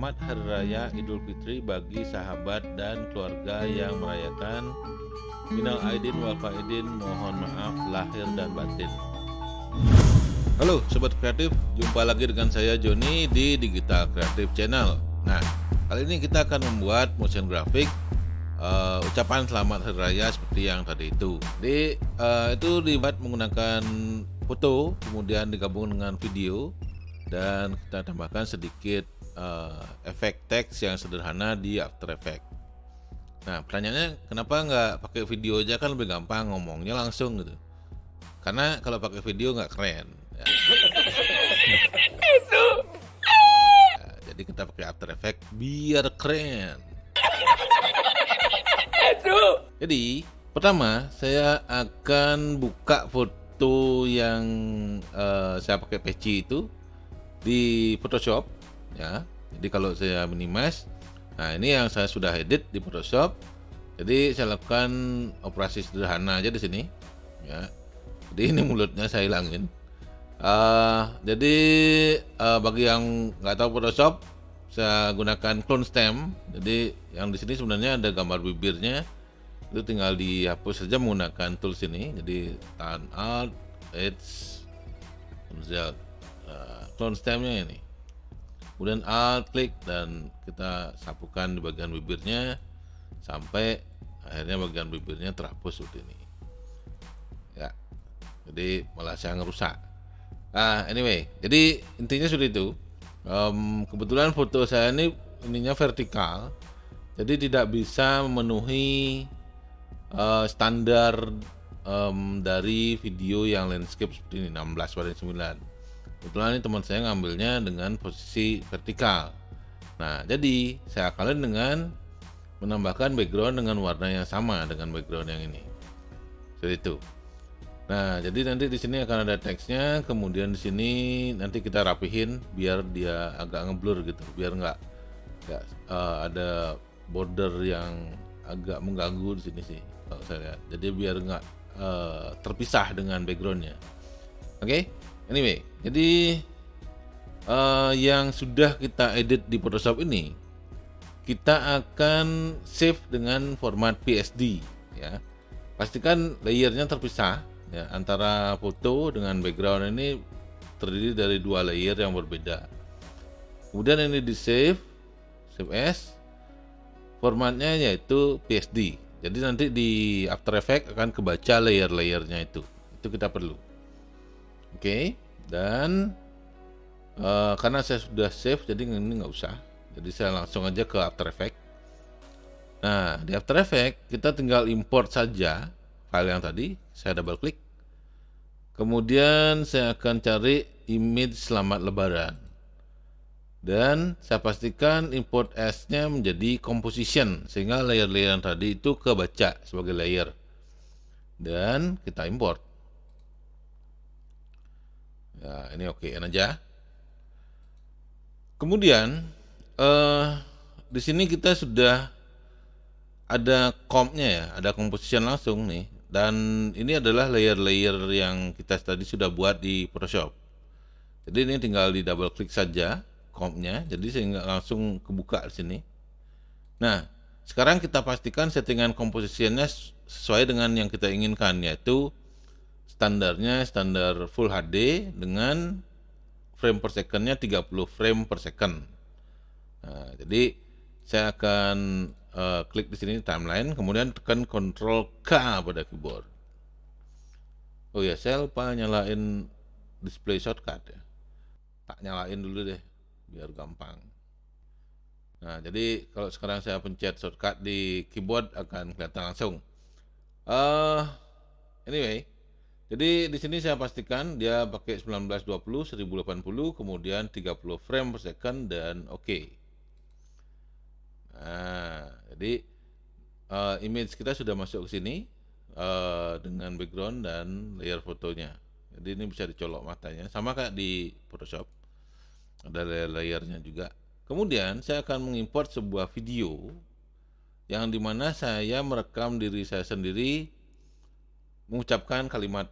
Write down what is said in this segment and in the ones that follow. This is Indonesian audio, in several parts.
Selamat Hari Raya Idul Fitri bagi sahabat dan keluarga yang merayakan Minal Aidin wal Faidin mohon maaf lahir dan batin Halo Sobat Kreatif, jumpa lagi dengan saya Joni di Digital Kreatif Channel Nah, kali ini kita akan membuat motion graphic uh, eh, ucapan selamat hari raya seperti yang tadi itu. Di uh, itu dibuat menggunakan foto, kemudian digabung dengan video dan kita tambahkan sedikit uh, eh, efek teks yang sederhana di After Effects. Nah, pertanyaannya kenapa nggak pakai video aja kan lebih gampang ngomongnya langsung gitu? Karena kalau pakai video nggak keren. Ya. Itu. Ya, jadi kita pakai After Effects biar keren. Itu. Jadi pertama saya akan buka foto yang uh, saya pakai peci itu di Photoshop ya jadi kalau saya minimize nah ini yang saya sudah edit di Photoshop jadi saya lakukan operasi sederhana aja di sini ya jadi ini mulutnya saya hilangin uh, jadi uh, bagi yang nggak tahu Photoshop saya gunakan clone stamp. jadi yang di sini sebenarnya ada gambar bibirnya itu tinggal dihapus saja menggunakan tools ini jadi tan alt edge Z uh, clone stemnya ini kemudian alt klik dan kita sapukan di bagian bibirnya sampai akhirnya bagian bibirnya terhapus seperti ini ya jadi malah saya ngerusak ah anyway jadi intinya sudah itu um, kebetulan foto saya ini ininya vertikal jadi tidak bisa memenuhi uh, standar um, dari video yang landscape seperti ini 16 9 kebetulan ini teman saya ngambilnya dengan posisi vertikal nah jadi saya akalin dengan menambahkan background dengan warna yang sama dengan background yang ini seperti itu nah jadi nanti di sini akan ada teksnya kemudian di sini nanti kita rapihin biar dia agak ngeblur gitu biar nggak nggak uh, ada border yang agak mengganggu di sini sih kalau saya lihat jadi biar nggak uh, terpisah dengan backgroundnya oke okay? Anyway, jadi uh, yang sudah kita edit di Photoshop ini kita akan save dengan format PSD ya. Pastikan layernya terpisah ya antara foto dengan background ini terdiri dari dua layer yang berbeda. Kemudian ini di save, save as. Formatnya yaitu PSD. Jadi nanti di After Effects akan kebaca layer-layernya itu. Itu kita perlu. Oke, okay. dan uh, karena saya sudah save, jadi ini nggak usah. Jadi saya langsung aja ke After Effects. Nah, di After Effects kita tinggal import saja file yang tadi. Saya double klik. Kemudian saya akan cari image selamat lebaran. Dan saya pastikan import S-nya menjadi composition sehingga layer-layer yang tadi itu kebaca sebagai layer. Dan kita import. Ya, ini oke okay aja. Kemudian eh, di sini kita sudah ada nya ya, ada composition langsung nih. Dan ini adalah layer-layer yang kita tadi sudah buat di Photoshop. Jadi ini tinggal di double klik saja nya jadi sehingga langsung kebuka di sini. Nah, sekarang kita pastikan settingan komposisinya sesuai dengan yang kita inginkan yaitu standarnya standar Full HD dengan frame per secondnya 30 frame per second. Nah, jadi saya akan uh, klik di sini timeline, kemudian tekan Ctrl K pada keyboard. Oh ya, saya lupa nyalain display shortcut ya. Tak nyalain dulu deh, biar gampang. Nah, jadi kalau sekarang saya pencet shortcut di keyboard akan kelihatan langsung. Uh, anyway, jadi di sini saya pastikan dia pakai 1920 1080 kemudian 30 frame per second dan oke. Okay. Nah, jadi uh, image kita sudah masuk ke sini uh, dengan background dan layer fotonya. Jadi ini bisa dicolok matanya sama kayak di Photoshop. Ada layer-layernya juga. Kemudian saya akan mengimport sebuah video yang dimana saya merekam diri saya sendiri mengucapkan kalimat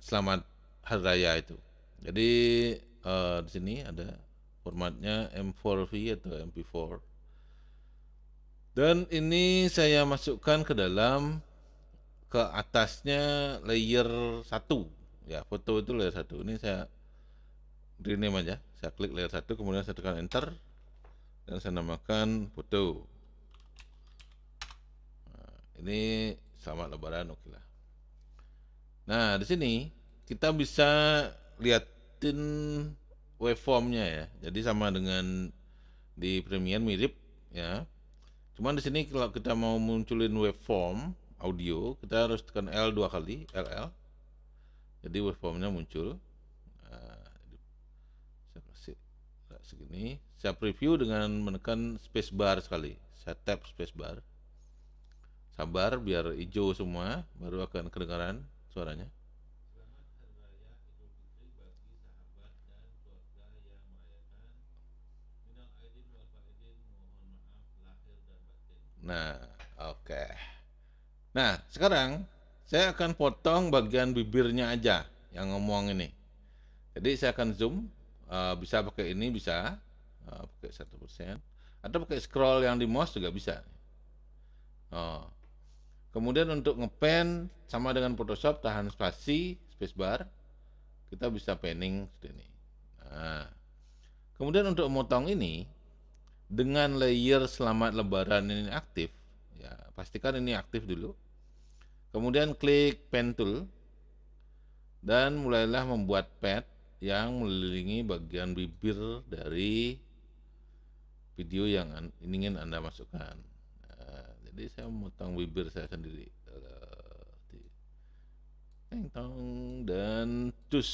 selamat hari raya itu. Jadi uh, di sini ada formatnya M4V atau MP4. Dan ini saya masukkan ke dalam ke atasnya layer 1. Ya, foto itu layer 1. Ini saya rename aja. Saya klik layer 1 kemudian saya tekan enter dan saya namakan foto. Nah, ini selamat lebaran oke okay lah. Nah, di sini kita bisa liatin waveformnya ya. Jadi sama dengan di Premiere mirip ya. Cuman di sini kalau kita mau munculin waveform audio, kita harus tekan L dua kali, LL. Jadi waveformnya muncul. Nah, segini. Saya preview dengan menekan spacebar sekali. Saya tap spacebar. Sabar biar hijau semua, baru akan kedengaran suaranya. Nah, oke. Okay. Nah, sekarang saya akan potong bagian bibirnya aja yang ngomong ini. Jadi saya akan zoom, uh, bisa pakai ini, bisa uh, pakai satu persen, atau pakai scroll yang di mouse juga bisa. Oh, Kemudian untuk ngepen sama dengan Photoshop tahan spasi spacebar kita bisa panning seperti ini. Nah. Kemudian untuk motong ini dengan layer selamat lebaran ini aktif ya pastikan ini aktif dulu. Kemudian klik pen tool dan mulailah membuat pad yang melilingi bagian bibir dari video yang ingin Anda masukkan jadi saya memotong bibir saya sendiri teng tong dan cus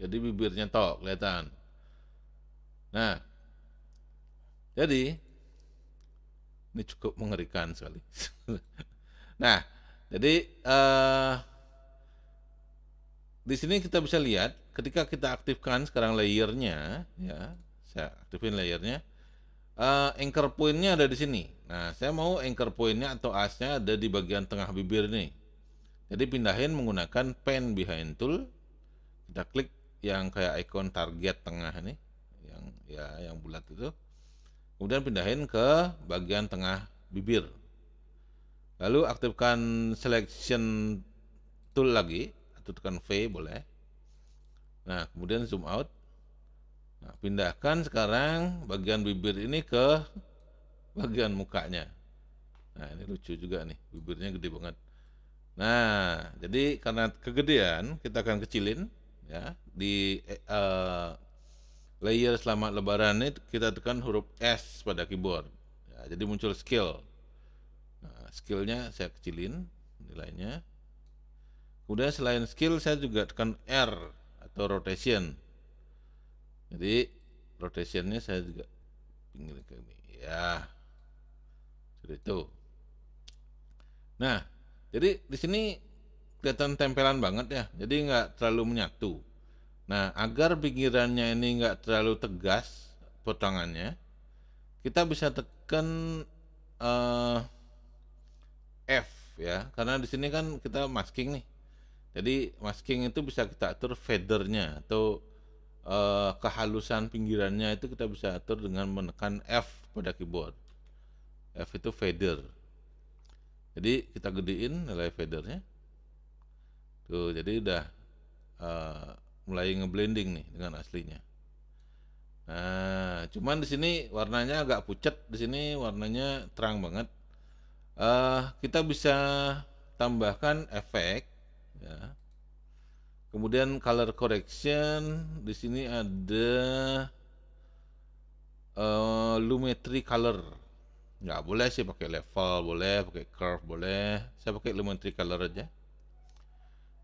jadi bibirnya tok kelihatan nah jadi ini cukup mengerikan sekali nah jadi uh, di sini kita bisa lihat ketika kita aktifkan sekarang layernya ya saya aktifin layernya uh, anchor pointnya ada di sini. Nah, saya mau anchor pointnya atau asnya ada di bagian tengah bibir ini. Jadi pindahin menggunakan pen behind tool. Kita klik yang kayak ikon target tengah ini, yang ya yang bulat itu. Kemudian pindahin ke bagian tengah bibir. Lalu aktifkan selection tool lagi atau tekan V boleh. Nah, kemudian zoom out Nah, pindahkan sekarang bagian bibir ini ke bagian mukanya. Nah, ini lucu juga nih, bibirnya gede banget. Nah, jadi karena kegedean kita akan kecilin ya di uh, layer selama lebaran ini kita tekan huruf S pada keyboard. Ya, jadi muncul skill. Nah, skillnya saya kecilin nilainya. Kemudian selain skill saya juga tekan R atau rotation. Jadi rotationnya saya juga pinggir ke ini. Ya, seperti itu. Nah, jadi di sini kelihatan tempelan banget ya. Jadi nggak terlalu menyatu. Nah, agar pinggirannya ini nggak terlalu tegas potongannya, kita bisa tekan uh, F ya, karena di sini kan kita masking nih. Jadi masking itu bisa kita atur feathernya atau uh, kehalusan pinggirannya itu kita bisa atur dengan menekan F pada keyboard. F itu fader. Jadi kita gedein nilai fadernya. Tuh, jadi udah uh, mulai ngeblending nih dengan aslinya. Nah, cuman di sini warnanya agak pucat, di sini warnanya terang banget. Uh, kita bisa tambahkan efek ya Kemudian color correction di sini ada uh, lumetri color. Nggak boleh sih pakai level, boleh pakai curve, boleh. Saya pakai lumetri color aja.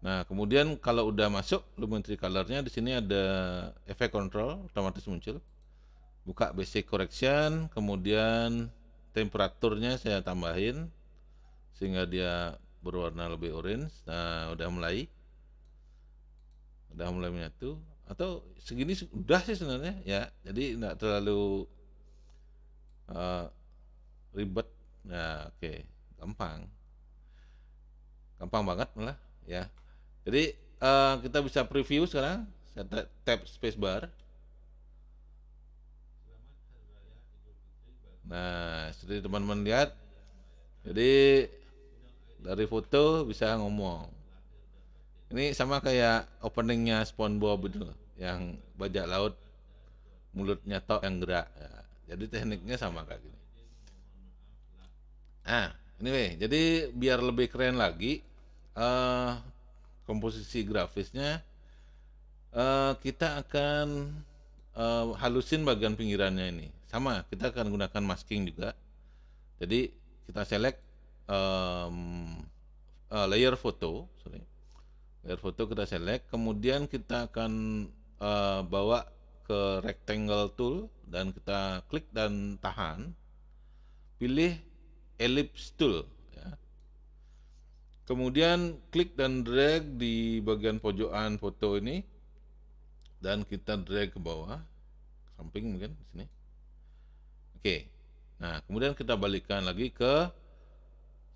Nah, kemudian kalau udah masuk lumetri colornya di sini ada efek control otomatis muncul. Buka basic correction, kemudian temperaturnya saya tambahin sehingga dia berwarna lebih orange. Nah, udah mulai udah mulai menyatu atau segini sudah sih sebenarnya ya jadi tidak terlalu uh, ribet nah oke okay. gampang gampang banget malah ya jadi uh, kita bisa preview sekarang saya tap spacebar nah seperti teman-teman lihat jadi dari foto bisa ngomong ini sama kayak openingnya SpongeBob itu yang bajak laut mulutnya tok yang gerak. Ya. Jadi tekniknya sama kayak gini. Nah, ini anyway, jadi biar lebih keren lagi uh, komposisi grafisnya uh, kita akan uh, halusin bagian pinggirannya ini. Sama, kita akan gunakan masking juga. Jadi kita select um, uh, layer foto, sorry layer foto kita select kemudian kita akan uh, bawa ke rectangle tool dan kita klik dan tahan pilih ellipse tool ya. kemudian klik dan drag di bagian pojokan foto ini dan kita drag ke bawah samping mungkin sini oke nah kemudian kita balikkan lagi ke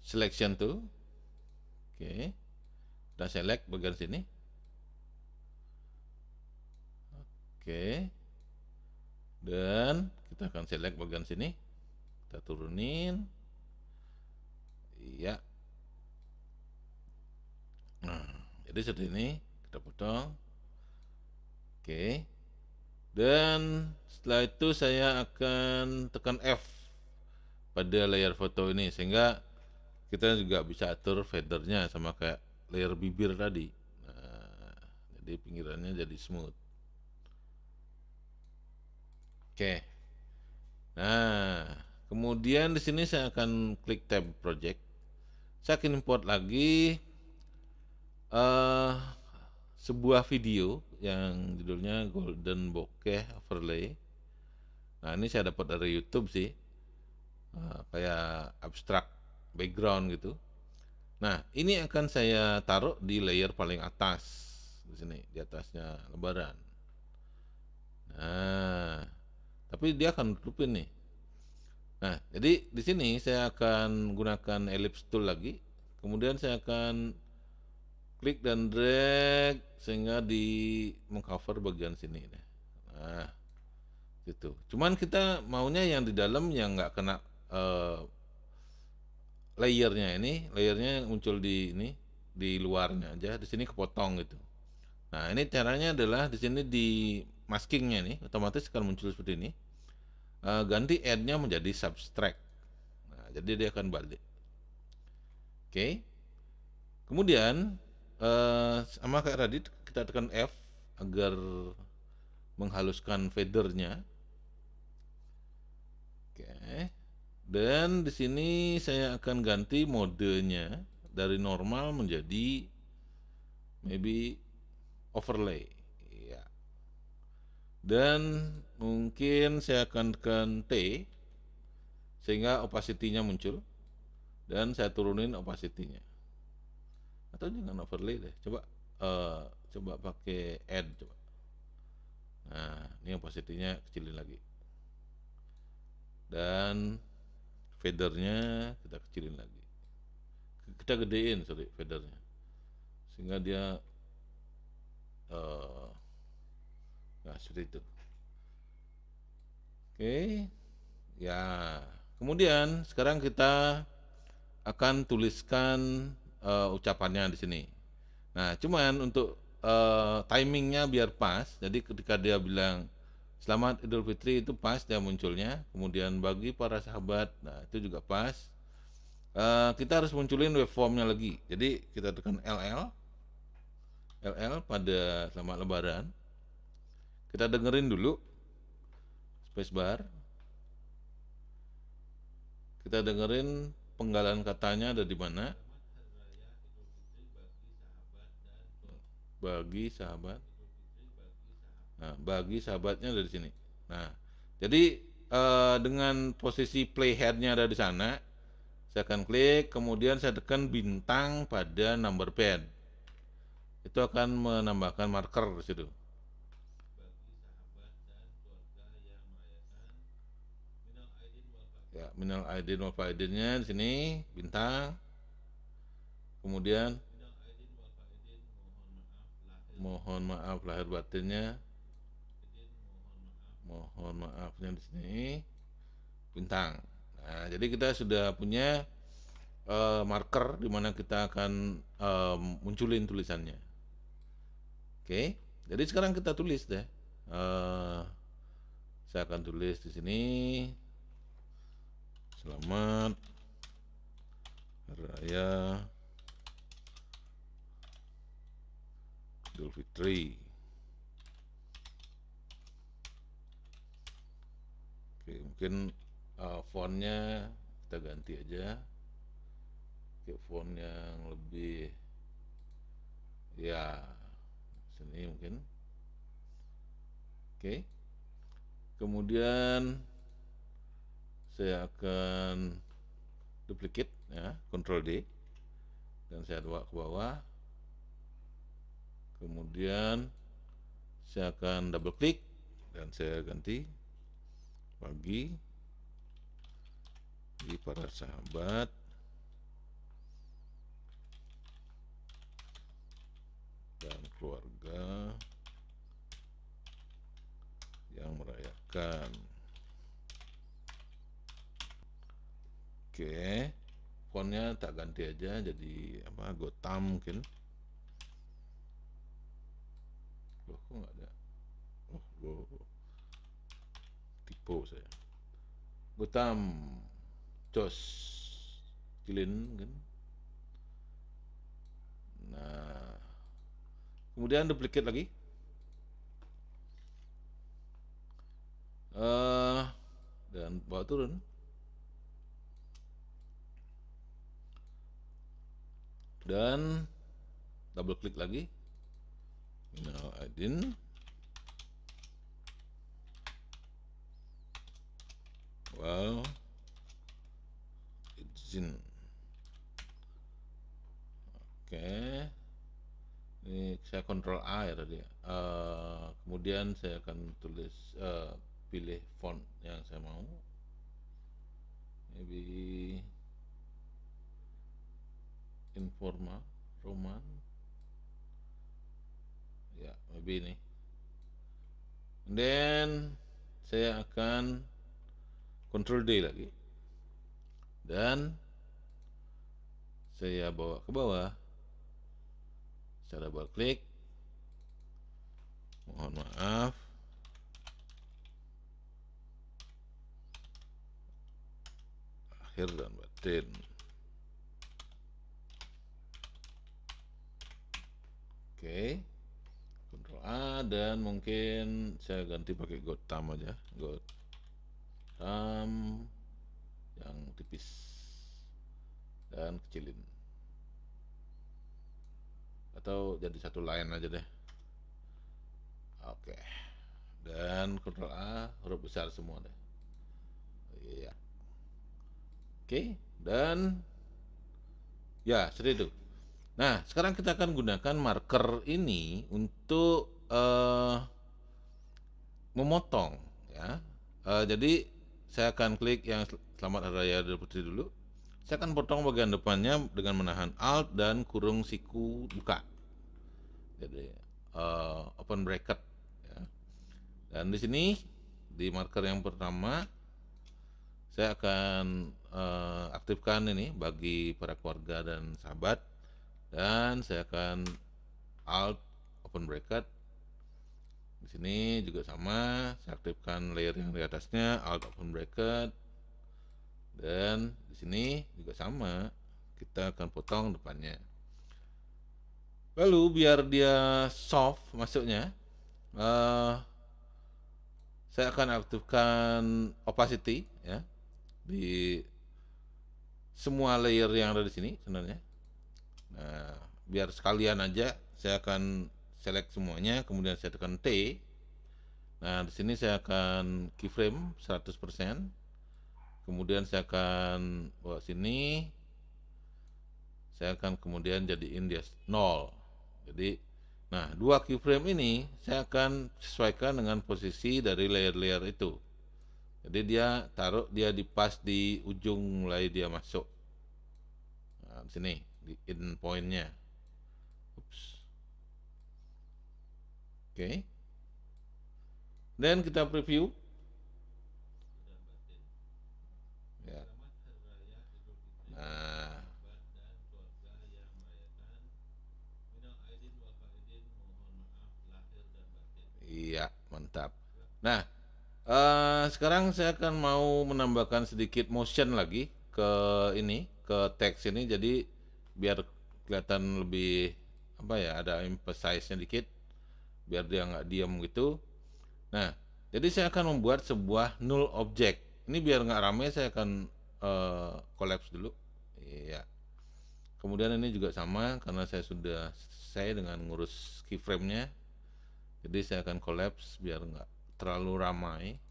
selection tool oke kita select bagian sini oke dan kita akan select bagian sini kita turunin iya nah jadi seperti ini kita potong oke dan setelah itu saya akan tekan F pada layar foto ini sehingga kita juga bisa atur fadernya sama kayak layer bibir tadi nah, jadi pinggirannya jadi smooth oke nah kemudian di sini saya akan klik tab project saya akan import lagi uh, sebuah video yang judulnya Golden Bokeh Overlay nah ini saya dapat dari YouTube sih uh, kayak abstrak background gitu Nah, ini akan saya taruh di layer paling atas di sini, di atasnya lebaran Nah, tapi dia akan tutupin nih. Nah, jadi di sini saya akan gunakan ellipse tool lagi. Kemudian saya akan klik dan drag sehingga di mengcover bagian sini. Nah, itu Cuman kita maunya yang di dalam yang nggak kena uh, layernya ini layernya muncul di ini di luarnya aja di sini kepotong gitu nah ini caranya adalah di sini di maskingnya ini otomatis akan muncul seperti ini E, ganti add-nya menjadi subtract nah, jadi dia akan balik oke okay. kemudian e, sama kayak tadi kita tekan F agar menghaluskan fadernya oke okay. Dan di sini saya akan ganti modenya dari normal menjadi maybe overlay. Ya. Dan mungkin saya akan tekan T sehingga opacity-nya muncul dan saya turunin opacity-nya. Atau jangan overlay deh. Coba uh, coba pakai add coba. Nah, ini opacity-nya kecilin lagi. Dan federnya kita kecilin lagi kita gedein sorry federnya sehingga dia uh, nah seperti itu oke okay. ya kemudian sekarang kita akan tuliskan uh, ucapannya di sini nah cuman untuk uh, timingnya biar pas jadi ketika dia bilang Selamat Idul Fitri itu pas dia munculnya. Kemudian bagi para sahabat, nah itu juga pas. Uh, kita harus munculin waveformnya lagi. Jadi kita tekan LL, LL pada selamat Lebaran. Kita dengerin dulu spacebar. Kita dengerin penggalan katanya ada di mana. Bagi sahabat Nah, bagi sahabatnya dari sini. Nah, jadi eh, dengan posisi playheadnya ada di sana, saya akan klik, kemudian saya tekan bintang pada number pad. Itu akan menambahkan marker di situ. Ya, minimal ID, aidin ID-nya di sini bintang. Kemudian mohon maaf lahir batinnya mohon maafnya di sini bintang nah jadi kita sudah punya uh, marker di mana kita akan uh, munculin tulisannya oke okay? jadi sekarang kita tulis deh uh, saya akan tulis di sini selamat hari raya Idul Fitri mungkin uh, fontnya kita ganti aja ke font yang lebih ya sini mungkin oke kemudian saya akan duplicate ya control D dan saya bawa ke bawah kemudian saya akan double klik dan saya ganti pagi di para sahabat dan keluarga yang merayakan. Oke, fontnya tak ganti aja jadi apa Gotam mungkin. Gutam Jos Kilin kan nah kemudian duplikat lagi uh, dan bawa turun dan double klik lagi I didn't. Ctrl A ya tadi. Uh, kemudian saya akan tulis uh, pilih font yang saya mau. Maybe Informa Roman. Ya, yeah, maybe ini. And then saya akan Ctrl D lagi. Dan saya bawa ke bawah. Saya double klik mohon maaf akhir dan batin oke okay. Ctrl A dan mungkin saya ganti pakai Gotham aja Gotham yang tipis dan kecilin atau jadi satu line aja deh Oke. Dan kontrol A huruf besar semua deh. Iya. Oke, dan ya, seperti itu. Nah, sekarang kita akan gunakan marker ini untuk uh, memotong ya. Uh, jadi saya akan klik yang selamat hari raya Idul dulu. Saya akan potong bagian depannya dengan menahan alt dan kurung siku buka. Jadi uh, open bracket dan di sini di marker yang pertama saya akan uh, aktifkan ini bagi para keluarga dan sahabat dan saya akan alt open bracket di sini juga sama saya aktifkan layer yang di atasnya alt open bracket dan di sini juga sama kita akan potong depannya lalu biar dia soft masuknya uh, saya akan aktifkan opacity ya di semua layer yang ada di sini sebenarnya nah biar sekalian aja saya akan select semuanya kemudian saya tekan T nah di sini saya akan keyframe 100% kemudian saya akan bawa sini saya akan kemudian jadi dia 0 jadi Nah, dua keyframe ini saya akan sesuaikan dengan posisi dari layer-layer itu. Jadi dia taruh dia di pas di ujung mulai dia masuk. Nah, di sini di in pointnya. Oops. Oke. Okay. Dan kita preview. sekarang saya akan mau menambahkan sedikit motion lagi ke ini, ke teks ini jadi biar kelihatan lebih apa ya, ada emphasize-nya dikit biar dia nggak diam gitu. Nah, jadi saya akan membuat sebuah null object. Ini biar nggak rame saya akan uh, collapse dulu. Iya. Kemudian ini juga sama karena saya sudah selesai dengan ngurus keyframe-nya. Jadi saya akan collapse biar nggak terlalu ramai.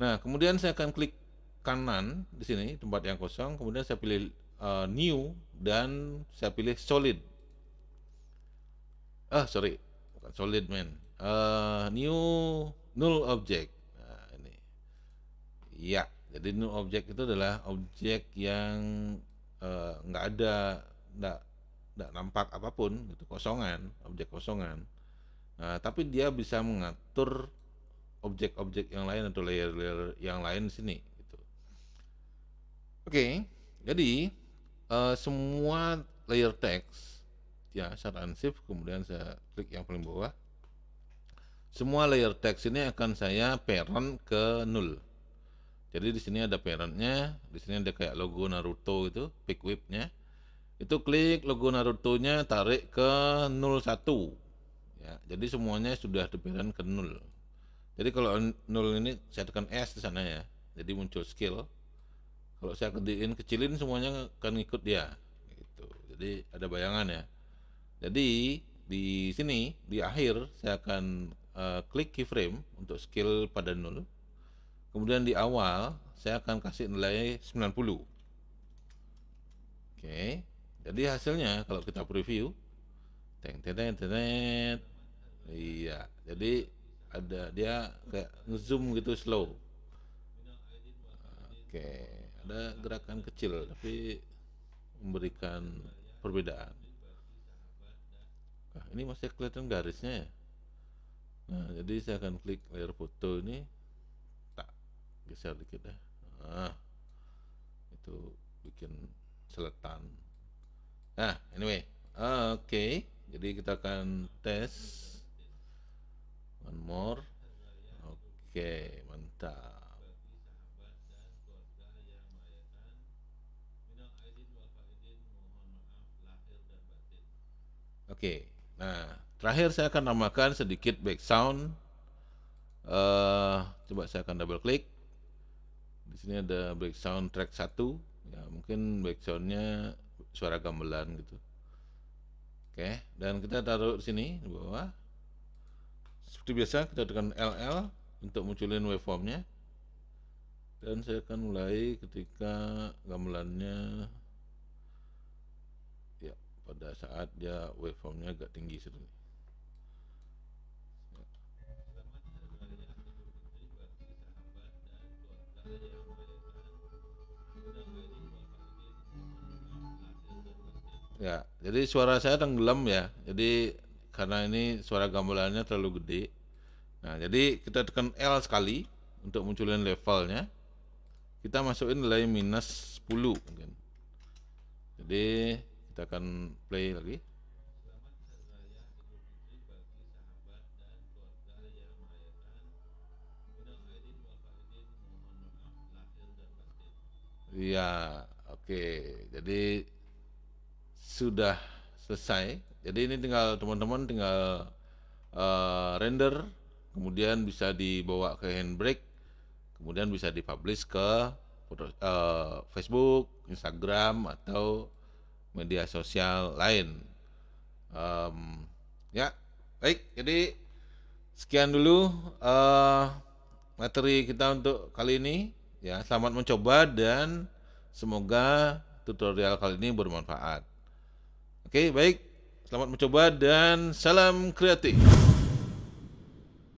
Nah, kemudian saya akan klik kanan di sini tempat yang kosong, kemudian saya pilih uh, new dan saya pilih solid. Ah, sorry, bukan solid man. Uh, eh, new null object. Nah, ini. Ya, jadi new object itu adalah objek yang eh, nggak uh, ada, nggak nggak nampak apapun, itu kosongan, objek kosongan. Nah, tapi dia bisa mengatur objek-objek yang lain atau layer-layer yang lain di sini gitu. Oke, okay, jadi uh, semua layer text ya saya and kemudian saya klik yang paling bawah. Semua layer text ini akan saya parent ke null. Jadi di sini ada parentnya, di sini ada kayak logo Naruto itu, pick whip-nya. Itu klik logo Naruto-nya tarik ke 01. Ya, jadi semuanya sudah di ke 0. Jadi kalau nol ini saya tekan S di sana ya. Jadi muncul skill. Kalau saya gedein kecilin semuanya akan ikut dia gitu. Jadi ada bayangan ya. Jadi di sini di akhir saya akan uh, klik keyframe untuk skill pada nol. Kemudian di awal saya akan kasih nilai 90. Oke. Jadi hasilnya kalau kita preview teng teng teng teng iya. Jadi ada dia kayak zoom gitu slow oke okay. ada gerakan kecil tapi memberikan perbedaan nah, ini masih kelihatan garisnya ya nah jadi saya akan klik layer foto ini tak geser dikit dah ya. nah, itu bikin seletan nah anyway oke okay. jadi kita akan tes One more. Oke, mantap. Oke, nah terakhir saya akan namakan sedikit background. Uh, eh, coba saya akan double klik. Di sini ada background track satu, ya mungkin backgroundnya suara gamelan gitu. Oke, dan kita taruh di sini di bawah seperti biasa kita tekan LL untuk munculin waveformnya dan saya akan mulai ketika gamelannya ya pada saat dia waveformnya agak tinggi seperti ya jadi suara saya tenggelam ya jadi karena ini suara gamelannya terlalu gede. Nah, jadi kita tekan L sekali untuk munculin levelnya. Kita masukin nilai minus 10 mungkin. Jadi kita akan play lagi. Iya, oke. Okay. Jadi sudah selesai jadi ini tinggal teman-teman tinggal uh, render, kemudian bisa dibawa ke handbrake, kemudian bisa dipublish ke uh, Facebook, Instagram atau media sosial lain. Um, ya, baik. Jadi sekian dulu uh, materi kita untuk kali ini. Ya, selamat mencoba dan semoga tutorial kali ini bermanfaat. Oke, baik. Selamat mencoba dan salam kreatif.